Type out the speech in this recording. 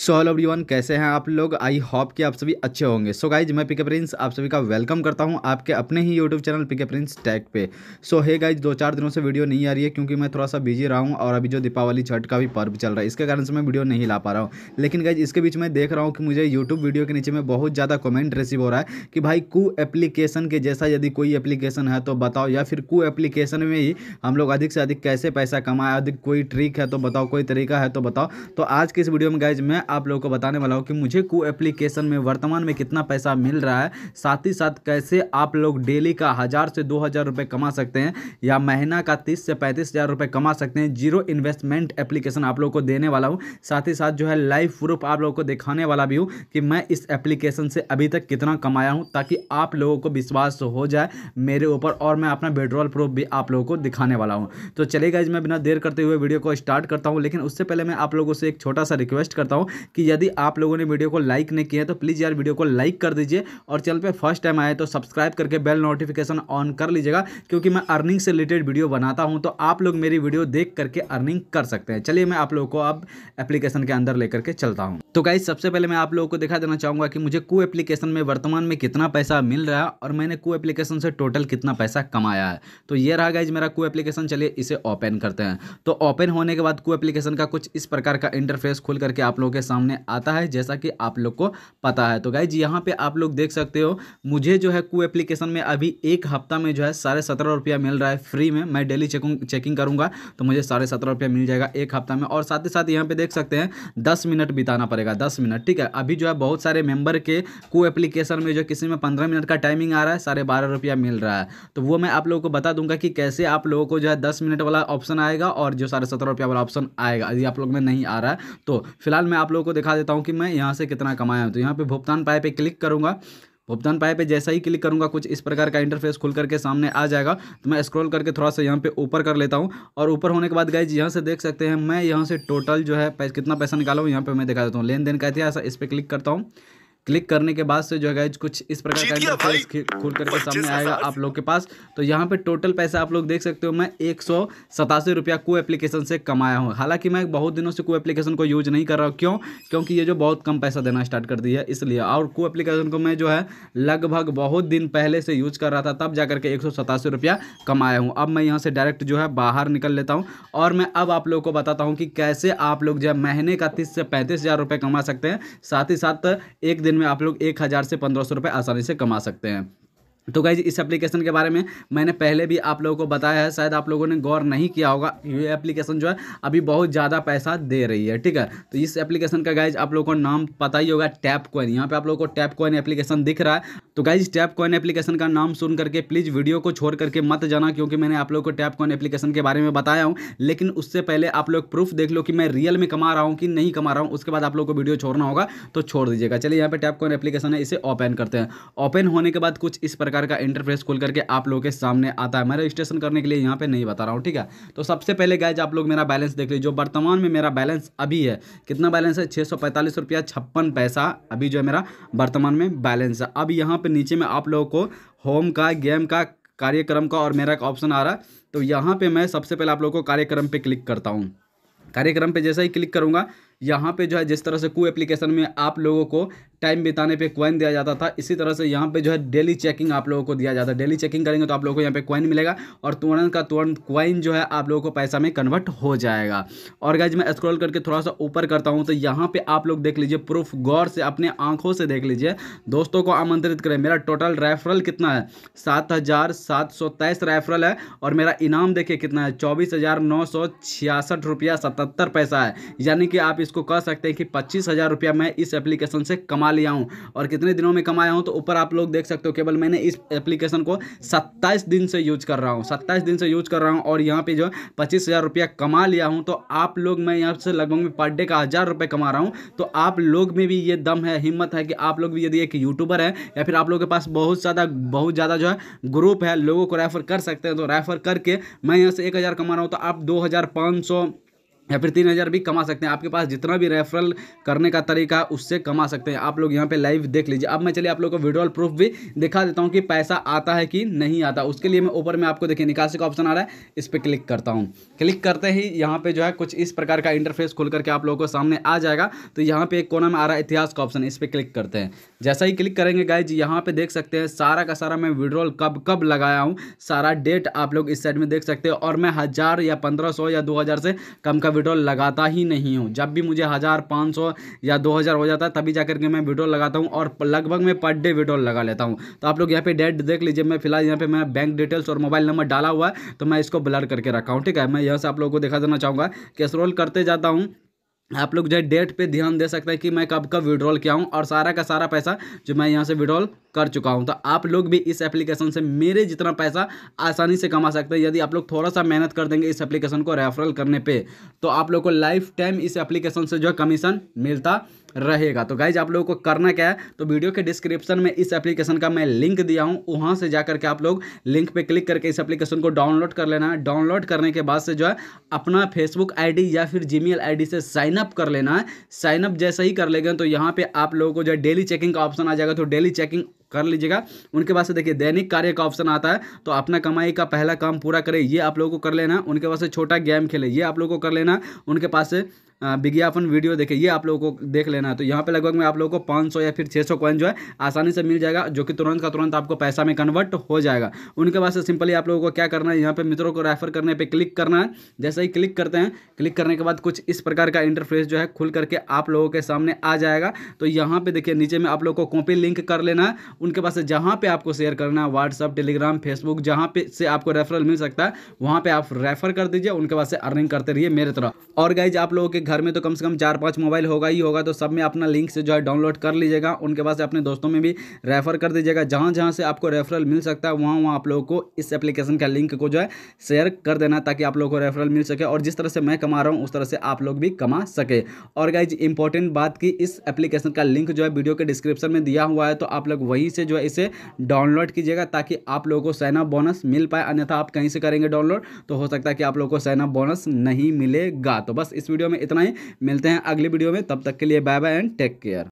so hello everyone कैसे हैं आप लोग आई होप कि आप सभी अच्छे होंगे सो so गाइज मैं पिके प्रिंस आप सभी का वेलकम करता हूं आपके अपने ही YouTube channel PK prince tag पे सो हे गाइज दो चार दिनों से वीडियो नहीं आ रही है क्योंकि मैं थोड़ा सा बिजी रहा हूं और अभी जो दीपावली छठ का भी पर्व चल रहा है इसके कारण से मैं वीडियो नहीं ला पा रहा हूँ लेकिन गाइज इसके बीच में देख रहा हूँ कि मुझे यूट्यूब वीडियो के नीचे में बहुत ज़्यादा कॉमेंट रिसीव हो रहा है कि भाई कू एप्लीकेशन के जैसा यदि कोई एप्लीकेशन है तो बताओ या फिर कू एप्लीकेशन में ही हम लोग अधिक से अधिक कैसे पैसा कमाए अधिक कोई ट्रिक है तो बताओ कोई तरीका है तो बताओ तो आज के इस वीडियो में गाइज मैं आप लोगों को बताने वाला हूँ कि मुझे को एप्लीकेशन में वर्तमान में कितना पैसा मिल रहा है साथ ही साथ कैसे आप लोग डेली का हज़ार से दो हज़ार रुपये कमा सकते हैं या महीना का तीस से पैंतीस हज़ार रुपये कमा सकते हैं जीरो इन्वेस्टमेंट एप्लीकेशन आप लोग को देने वाला हूँ साथ ही साथ जो है लाइव प्रूफ आप लोगों को दिखाने वाला भी हूँ कि मैं इस एप्लीकेशन से अभी तक कितना कमाया हूँ ताकि आप लोगों को विश्वास हो जाए मेरे ऊपर और मैं अपना विड्रॉल प्रूफ भी आप लोगों को दिखाने वाला हूँ तो चलेगा मैं बिना देर करते हुए वीडियो को स्टार्ट करता हूँ लेकिन उससे पहले मैं आप लोगों से एक छोटा सा रिक्वेस्ट करता हूँ कि यदि आप लोगों ने वीडियो को लाइक नहीं किया तो प्लीज़ यार वीडियो को लाइक कर दीजिए और चैनल पर फर्स्ट टाइम आए तो सब्सक्राइब करके बेल नोटिफिकेशन ऑन कर लीजिएगा क्योंकि मैं अर्निंग से रिलेटेड वीडियो बनाता हूँ तो आप लोग मेरी वीडियो देख करके अर्निंग कर सकते हैं चलिए मैं आप लोगों को अब एप्लीकेशन के अंदर लेकर के चलता हूँ तो गाइज सबसे पहले मैं आप लोगों को दिखा देना चाहूँगा कि मुझे को एप्लीकेशन में वर्तमान में कितना पैसा मिल रहा है और मैंने को एप्लीकेशन से टोटल कितना पैसा कमाया है तो ये रहा गाइज मेरा को एप्लीकेशन चलिए इसे ओपन करते हैं तो ओपन होने के बाद को एप्लीकेशन का कुछ इस प्रकार का इंटरफेस खुल करके आप लोगों के सामने आता है जैसा कि आप लोग को पता है तो गाइज यहाँ पे आप लोग देख सकते हो मुझे जो है कू एप्लीकेशन में अभी एक हफ्ता में जो है साढ़े सत्रह रुपया मिल रहा है फ्री में मैं डेली चेकिंग चेकिंग करूँगा तो मुझे साढ़े सत्रह रुपया मिल जाएगा एक हफ्ता में और साथ ही साथ यहाँ पे देख सकते हैं दस मिनट बिताना पड़ेगा दस मिनट ठीक है अभी जो है बहुत सारे मेंबर के कू एप्लीकेशन में जो किसी में पंद्रह मिनट का टाइमिंग आ रहा है साढ़े बारह रुपया मिल रहा है तो वो मैं आप लोगों को बता दूंगा कि कैसे आप लोगों को जो है दस मिनट वाला ऑप्शन आएगा और जो साढ़े सत्रह रुपया वाला ऑप्शन आएगा यदि आप लोग में नहीं आ रहा है तो फिलहाल मैं आप लोग लोगों को दिखा देता हूँ कि मैं यहाँ से कितना कमाया हूँ तो यहाँ पर भुगतान पाए पे क्लिक करूँगा भुगतान पाए पे जैसा ही क्लिक करूँगा कुछ इस प्रकार का इंटरफेस खुल करके सामने आ जाएगा तो मैं स्क्रॉल करके थोड़ा सा यहाँ पे ऊपर कर लेता हूँ और ऊपर होने के बाद गाइज यहाँ से देख सकते हैं मैं यहाँ से टोटल जो है कितना पैसा निकाला हूँ यहाँ पे मैं दिखा देता हूँ लेन देन का इतिहास इस पर क्लिक करता हूँ क्लिक करने के बाद से जो है कुछ इस प्रकार का इंटरफेस खुल करके सामने आएगा आप लोग के पास तो यहाँ पे टोटल पैसा आप लोग देख सकते हो मैं एक सौ सतासी रुपया को एप्लीकेशन से कमाया हूँ हालांकि मैं बहुत दिनों से को एप्लीकेशन को यूज नहीं कर रहा हूँ क्यों क्योंकि ये जो बहुत कम पैसा देना स्टार्ट कर दी है इसलिए और को एप्लीकेशन को मैं जो है लगभग बहुत दिन पहले से यूज कर रहा था तब जा करके एक रुपया कमाया हूँ अब मैं यहाँ से डायरेक्ट जो है बाहर निकल लेता हूँ और मैं अब आप लोग को बताता हूँ कि कैसे आप लोग जो है महीने का तीस से पैंतीस हज़ार रुपये कमा सकते हैं साथ ही साथ एक दिन में आप लोग एक हज़ार से पंद्रह सौ रुपये आसानी से कमा सकते हैं तो गाइज इस एप्लीकेशन के बारे में मैंने पहले भी आप लोगों को बताया है शायद आप लोगों ने गौर नहीं किया होगा ये एप्लीकेशन जो है अभी बहुत ज़्यादा पैसा दे रही है ठीक है तो इस एप्लीकेशन का गाइज आप लोगों को नाम पता ही होगा टैप कॉइन यहाँ पे आप लोगों को टैप कॉइन एप्लीकेशन दिख रहा है तो गाइज टैप कोइन एप्लीकेशन का नाम सुन करके प्लीज़ वीडियो को छोड़ करके मत जाना क्योंकि मैंने आप लोग को टैप कॉइन एप्लीकेशन के बारे में बताया हूँ लेकिन उससे पहले आप लोग प्रूफ देख लो कि मैं रियल में कमा रहा हूँ कि नहीं कमा रहा हूँ उसके बाद आप लोग को वीडियो छोड़ना होगा तो छोड़ दीजिएगा चलिए यहाँ पर टैप कोइन एप्लीकेशन है इसे ओपन करते हैं ओपन होने के बाद कुछ इस प्रकार प्रकार का इंटरफेस खोल करके आप लोगों के सामने आता है मैं रजिस्ट्रेशन करने के लिए यहाँ पे नहीं बता रहा हूँ ठीक है तो सबसे पहले गाइज आप लोग मेरा बैलेंस देख लीजिए जो वर्तमान में मेरा बैलेंस अभी है कितना बैलेंस है छः सौ पैंतालीस रुपया छप्पन पैसा अभी जो है मेरा वर्तमान में बैलेंस है अब यहाँ पर नीचे में आप लोगों को होम का गेम का कार्यक्रम का और मेरा एक ऑप्शन आ रहा है तो यहाँ पर मैं सबसे पहले आप लोग को कार्यक्रम पर क्लिक करता हूँ कार्यक्रम पे जैसा ही क्लिक करूँगा यहाँ पे जो है जिस तरह से कू एप्लीकेशन में आप लोगों को टाइम बिताने पे क्वाइन दिया जाता था इसी तरह से यहाँ पे जो है डेली चेकिंग आप लोगों को दिया जाता है डेली चेकिंग करेंगे तो आप लोगों को यहाँ पे क्वाइन मिलेगा और तुरंत का तुरंत क्वाइन जो है आप लोगों को पैसा में कन्वर्ट हो जाएगा और गाइज मैं स्क्रॉल करके थोड़ा सा ऊपर करता हूँ तो यहाँ पे आप लोग देख लीजिए प्रूफ गौर से अपने आंखों से देख लीजिए दोस्तों को आमंत्रित करें मेरा टोटल रेफरल कितना है सात हज़ार सात सौ तेईस रेफरल है और मेरा इनाम देखिए कितना है चौबीस हज़ार नौ सौ छियासठ रुपया सतहत्तर पैसा है यानी कि आप इस इसको कह सकते हैं कि पच्चीस हज़ार रुपया मैं इस एप्लीकेशन से कमा लिया हूं और कितने दिनों में कमाया हूं तो ऊपर आप लोग देख सकते हो केवल मैंने इस एप्लीकेशन को सत्ताईस दिन से यूज कर रहा हूँ सत्ताईस दिन से यूज कर रहा हूँ और यहाँ पे जो पच्चीस हज़ार रुपया कमा लिया हूँ तो आप लोग मैं यहाँ से लगभग पर डे का हज़ार रुपये कमा रहा हूँ तो आप लोग में भी ये दम है हिम्मत है कि आप लोग भी यदि एक यूट्यूबर है या फिर आप लोग के पास बहुत ज़्यादा बहुत ज़्यादा जो है ग्रुप है लोगों को रेफ़र कर सकते हैं तो रेफ़र करके मैं यहाँ से एक हज़ार कमा रहा हूँ तो आप दो हज़ार पाँच सौ या फिर तीन हज़ार भी कमा सकते हैं आपके पास जितना भी रेफरल करने का तरीका उससे कमा सकते हैं आप लोग यहाँ पे लाइव देख लीजिए अब मैं चलिए आप लोग को विड्रॉल प्रूफ भी दिखा देता हूँ कि पैसा आता है कि नहीं आता उसके लिए मैं ऊपर में आपको देखिए निकासी का ऑप्शन आ रहा है इस पर क्लिक करता हूँ क्लिक करते ही यहाँ पर जो है कुछ इस प्रकार का इंटरफेस खुल करके आप लोगों को सामने आ जाएगा तो यहाँ पर एक कोना में आ रहा है इतिहास का ऑप्शन इस पर क्लिक करते हैं जैसा ही क्लिक करेंगे जी यहाँ पर देख सकते हैं सारा का सारा मैं विड्रॉल कब कब लगाया हूँ सारा डेट आप लोग इस साइड में देख सकते हैं और मैं हज़ार या पंद्रह या दो से कम का विड्रॉल लगाता ही नहीं हूँ जब भी मुझे हज़ार पाँच सौ या दो हज़ार हो जाता है तभी जा करके मैं विड्रॉल लगाता हूँ और लगभग मैं पर डे विड्रॉल लगा लेता हूँ तो आप लोग यहाँ पे डेट देख लीजिए मैं फिलहाल यहाँ पे मैं बैंक डिटेल्स और मोबाइल नंबर डाला हुआ है तो मैं इसको ब्लर करके रखा हूँ ठीक है मैं यहाँ से आप लोगों को दिखा देना चाहूँगा कैसरोल करते जाता हूँ आप लोग जो है डेट पे ध्यान दे सकते हैं कि मैं कब कब विड्रॉल किया हूँ और सारा का सारा पैसा जो मैं यहाँ से विड्रॉल कर चुका हूँ तो आप लोग भी इस एप्लीकेशन से मेरे जितना पैसा आसानी से कमा सकते हैं यदि आप लोग थोड़ा सा मेहनत कर देंगे इस एप्लीकेशन को रेफरल करने पे तो आप लोग को लाइफ टाइम इस एप्लीकेशन से जो है कमीशन मिलता रहेगा तो गाइज आप लोगों को करना क्या है तो वीडियो के डिस्क्रिप्शन में इस एप्लीकेशन का मैं लिंक दिया हूँ वहाँ से जा करके आप लोग लिंक पे क्लिक करके इस एप्लीकेशन को डाउनलोड कर लेना है डाउनलोड करने के बाद से जो है अपना फेसबुक आईडी या फिर जी मेल से साइनअप कर लेना है साइनअप जैसे ही कर लेगा तो यहाँ पर आप लोगों को जो है डेली चेकिंग का ऑप्शन आ जाएगा तो डेली चेकिंग कर लीजिएगा उनके बाद से देखिए दैनिक कार्य का ऑप्शन आता है तो अपना कमाई का पहला काम पूरा करें ये आप लोगों को कर लेना उनके पास से छोटा गेम खेले ये आप लोगों को कर लेना उनके पास से विज्ञापन वीडियो देखे ये आप लोगों को देख लेना है तो यहाँ पे लगभग मैं आप लोगों को 500 या फिर 600 सौ कॉइन जो है आसानी से मिल जाएगा जो कि तुरंत का तुरंत आपको पैसा में कन्वर्ट हो जाएगा उनके बाद से सिंपली आप लोगों को क्या करना है यहाँ पे मित्रों को रेफर करने पे क्लिक करना है जैसे ही क्लिक करते हैं क्लिक करने के बाद कुछ इस प्रकार का इंटरफेस जो है खुल करके आप लोगों के सामने आ जाएगा तो यहाँ पर देखिए नीचे में आप लोग को कॉपी लिंक कर लेना है उनके पास जहाँ पर आपको शेयर करना है व्हाट्सअप टेलीग्राम फेसबुक जहाँ पे से आपको रेफरल मिल सकता है वहाँ पर आप रेफर कर दीजिए उनके पास से अर्निंग करते रहिए मेरे तरह और गाइज आप लोगों के घर में तो कम से कम चार पाँच मोबाइल होगा ही होगा तो सब में अपना लिंक से जो है डाउनलोड कर लीजिएगा उनके पास अपने दोस्तों में भी रेफर कर दीजिएगा जहाँ जहाँ से आपको रेफरल मिल सकता है वहाँ वहाँ आप लोगों को इस एप्लीकेशन का लिंक को जो है शेयर कर देना ताकि आप लोगों को रेफरल मिल सके और जिस तरह से मैं कमा रहा हूँ उस तरह से आप लोग भी कमा सके और गाइज इंपॉर्टेंट बात की इस एप्लीकेशन का लिंक जो है वीडियो के डिस्क्रिप्शन में दिया हुआ है तो आप लोग वही वहीं से जो है इसे डाउनलोड कीजिएगा ताकि आप लोगों को साइनअप बोनस मिल पाए अन्यथा आप कहीं से करेंगे डाउनलोड तो हो सकता है कि आप लोगों को साइनअप बोनस नहीं मिलेगा तो बस इस वीडियो में इतना ही मिलते हैं अगली वीडियो में तब तक के लिए bye bye and take care